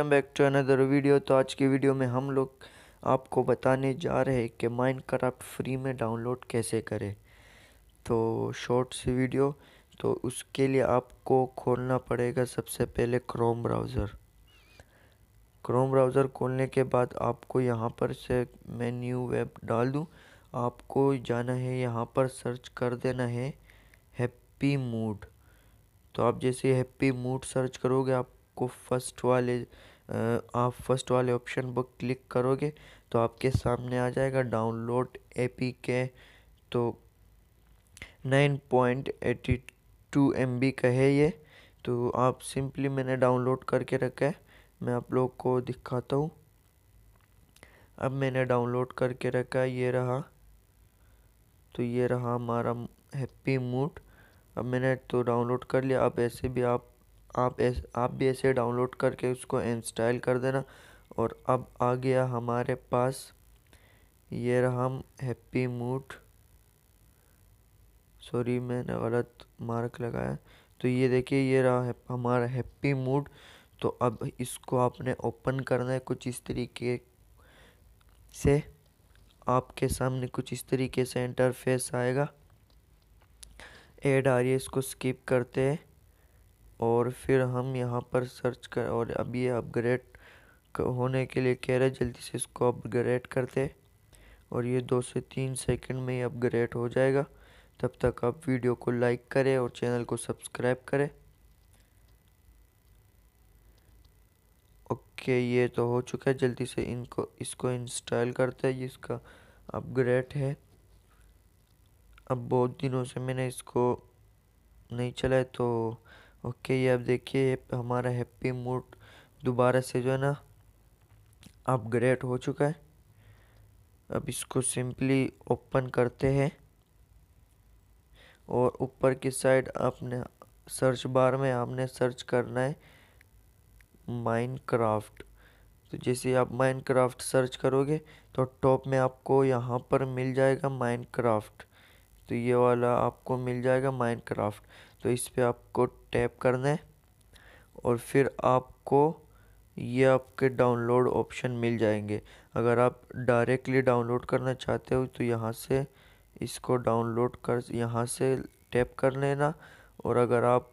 welcome back to another video तो आज की वीडियो में हम लोग आपको बताने जा रहे हैं कि माइनक्राफ्ट फ्री में डाउनलोड कैसे करें तो शॉर्ट सी वीडियो तो उसके लिए आपको खोलना पड़ेगा सबसे पहले क्रोम ब्राउज़र क्रोम ब्राउज़र खोलने के बाद आपको यहाँ पर से मैं न्यू वेब डाल दूँ आपको जाना है यहाँ पर सर्च कर देना है हैप्पी मूड तो आप जैसे हैप्पी मूड सर्च करोगे आपको फर्स्ट वाले आप फर्स्ट वाले ऑप्शन पर क्लिक करोगे तो आपके सामने आ जाएगा डाउनलोड ए पी के तो nine point eighty two M B का है ये तो आप सिंपली मैंने डाउनलोड करके रखा है मैं आप लोग को दिखाता हूँ अब मैंने डाउनलोड करके रखा है ये रहा तो ये रहा हमारा हैप्पी मूड अब मैंने तो डाउनलोड कर लिया अब ऐसे भी आप आप ऐसे आप भी ऐसे डाउनलोड करके उसको इंस्टॉल कर देना और अब आ गया हमारे पास ये रहा हम हैप्पी मूड सॉरी मैंने गलत मार्क लगाया तो ये देखिए ये रहा है हमारा हैप्पी मूड तो अब इसको आपने ओपन करना है कुछ इस तरीके से आपके सामने कुछ इस तरीके से इंटरफेस आएगा एड आ रही है इसको स्किप करते हैं और फिर हम यहाँ पर सर्च कर और अब ये अपग्रेड होने के लिए कह रहे हैं जल्दी से इसको अपग्रेड करते और ये दो से तीन सेकंड में ही अपग्रेड हो जाएगा तब तक आप वीडियो को लाइक करें और चैनल को सब्सक्राइब करें ओके ये तो हो चुका है जल्दी से इनको इसको इंस्टॉल करते हैं इसका अपग्रेड है अब बहुत दिनों से मैंने इसको नहीं चला है तो ओके ये अब देखिए हमारा हैप्पी मूड दोबारा से जो है ना अपग्रेड हो चुका है अब इसको सिंपली ओपन करते हैं और ऊपर की साइड आपने सर्च बार में आपने सर्च करना है माइनक्राफ्ट तो जैसे आप माइनक्राफ्ट सर्च करोगे तो टॉप में आपको यहाँ पर मिल जाएगा माइनक्राफ्ट तो ये वाला आपको मिल जाएगा माइनक्राफ्ट तो इस पर आपको टैप करना है और फिर आपको ये आपके डाउनलोड ऑप्शन मिल जाएंगे अगर आप डायरेक्टली डाउनलोड करना चाहते हो तो यहाँ से इसको डाउनलोड कर यहाँ से टैप कर लेना और अगर आप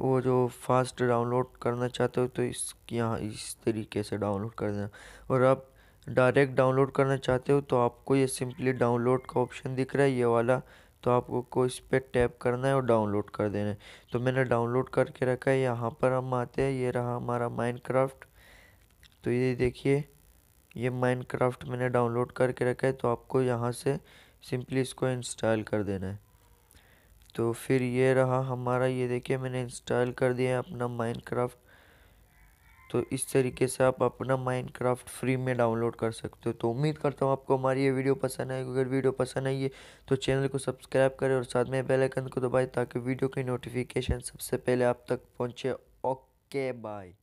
वो जो फास्ट डाउनलोड करना चाहते हो तो इस यहाँ इस तरीके से डाउनलोड कर देना और आप डायरेक्ट डाउनलोड करना चाहते हो तो आपको ये सिंपली डाउनलोड का ऑप्शन दिख रहा है ये वाला तो आपको को इस पर टैप करना है और डाउनलोड कर देना है तो मैंने डाउनलोड करके रखा है यहाँ पर हम आते हैं ये रहा हमारा माइनक्राफ्ट तो ये देखिए ये माइनक्राफ्ट मैंने डाउनलोड करके रखा है तो आपको यहाँ से सिंपली इसको इंस्टॉल कर देना है तो फिर ये रहा हमारा ये देखिए मैंने इंस्टॉल कर दिया है अपना माइनक्राफ्ट तो इस तरीके से आप अपना माइनक्राफ्ट फ्री में डाउनलोड कर सकते हो तो उम्मीद करता हूँ आपको हमारी ये वीडियो पसंद आएगी अगर वीडियो पसंद आई है तो चैनल को सब्सक्राइब करें और साथ में बेल आइकन को दबाएं ताकि वीडियो की नोटिफिकेशन सबसे पहले आप तक पहुँचे ओके बाय